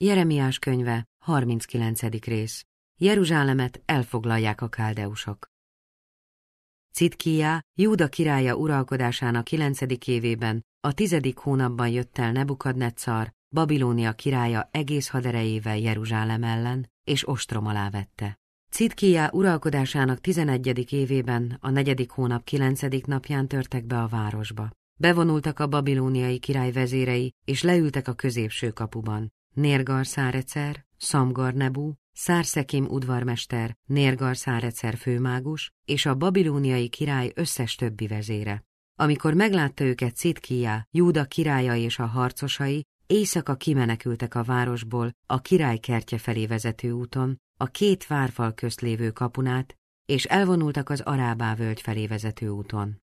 Jeremiás könyve, 39. rész. Jeruzsálemet elfoglalják a káldeusok. Citkiá, Júda királya uralkodásának 9. évében, a tizedik hónapban jött el Nebukadnetszar, Babilónia királya egész haderejével Jeruzsálem ellen, és ostrom alá vette. Citkiá uralkodásának 11. évében, a negyedik hónap 9. napján törtek be a városba. Bevonultak a babilóniai király vezérei, és leültek a középső kapuban. Nérgar Szárecer, Szamgar Nebu, Szárszekim udvarmester, Nérgar Szárecer főmágus és a babilóniai király összes többi vezére. Amikor meglátta őket Szitkiá, Júda királya és a harcosai, éjszaka kimenekültek a városból a király kertje felé vezető úton, a két várfal közt lévő kapunát, és elvonultak az Arábá völgy felé vezető úton.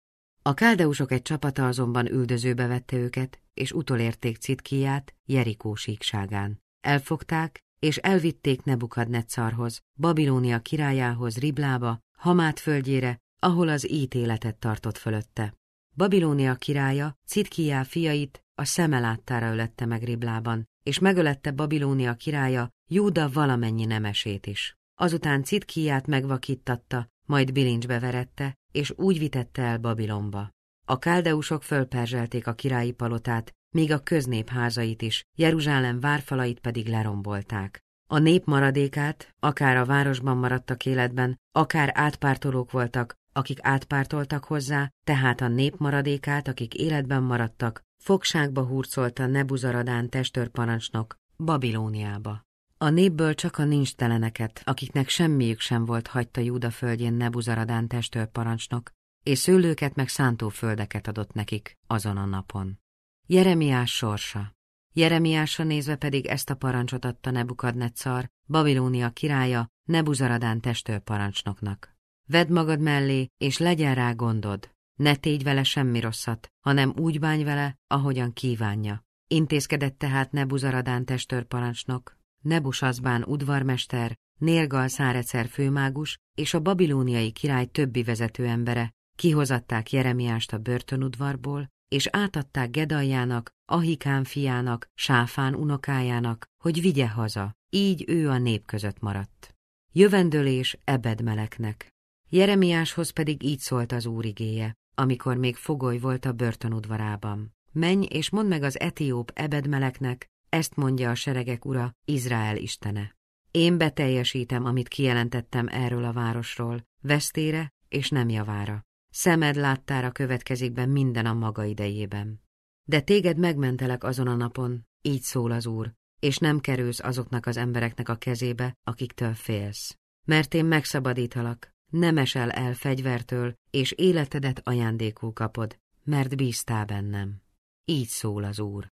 A káldeusok egy csapata azonban üldözőbe vette őket, és utolérték Citkiát Jerikó síkságán. Elfogták, és elvitték Nebukadnetszarhoz, Babilónia királyához Riblába, Hamát földjére, ahol az ítéletet tartott fölötte. Babilónia királya Citkiá fiait a szeme láttára ölette meg Riblában, és megölette Babilónia királya Júda valamennyi nemesét is. Azután Citkiát megvakítatta, majd bilincsbe verette, és úgy vitette el Babilonba. A káldeusok fölperzselték a királyi palotát, még a köznép házait is, Jeruzsálem várfalait pedig lerombolták. A nép maradékát, akár a városban maradtak életben, akár átpártolók voltak, akik átpártoltak hozzá, tehát a nép maradékát, akik életben maradtak, fogságba hurcolta Nebuzaradán testőrparancsnok Babilóniába. A népből csak a nincs teleneket, akiknek semmiük sem volt hagyta Júda földjén Nebuzaradán testőrparancsnok, és szőlőket meg szántóföldeket adott nekik azon a napon. Jeremiás sorsa Jeremiásra nézve pedig ezt a parancsot adta Nebukadnetszar, Babilónia királya, Nebuzaradán testőrparancsnoknak. Vedd magad mellé, és legyen rá gondod. Ne tégy vele semmi rosszat, hanem úgy bánj vele, ahogyan kívánja. Intézkedett tehát Nebuzaradán testőrparancsnok, Nebusazbán udvarmester, Nélgal szárecer főmágus és a babilóniai király többi vezető embere kihozatták Jeremiást a börtönudvarból, és átadták Gedaljának, Ahikán fiának, Sáfán unokájának, hogy vigye haza, így ő a nép között maradt. Jövendölés Ebedmeleknek. Jeremiáshoz pedig így szólt az úrigéje, amikor még fogoly volt a börtönudvarában. Menj és mondd meg az etióp Ebedmeleknek, ezt mondja a seregek ura, Izrael istene. Én beteljesítem, amit kijelentettem erről a városról, vesztére és nem javára. Szemed láttára következik be minden a maga idejében. De téged megmentelek azon a napon, így szól az Úr, és nem kerülsz azoknak az embereknek a kezébe, akiktől félsz. Mert én megszabadítalak, nem esel el fegyvertől, és életedet ajándékul kapod, mert bíztál bennem. Így szól az Úr.